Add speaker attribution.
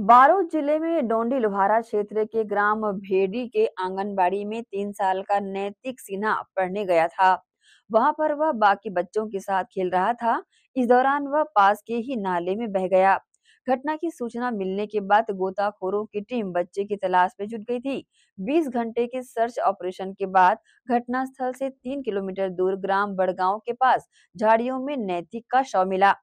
Speaker 1: बारूद जिले में डोंडी लोहारा क्षेत्र के ग्राम भेड़ी के आंगनबाड़ी में तीन साल का नैतिक सिन्हा पढ़ने गया था वहां पर वह बाकी बच्चों के साथ खेल रहा था इस दौरान वह पास के ही नाले में बह गया घटना की सूचना मिलने के बाद गोताखोरों की टीम बच्चे की तलाश में जुट गई थी 20 घंटे के सर्च ऑपरेशन के बाद घटनास्थल से तीन किलोमीटर दूर ग्राम बड़गांव के पास झाड़ियों में नैतिक का शव मिला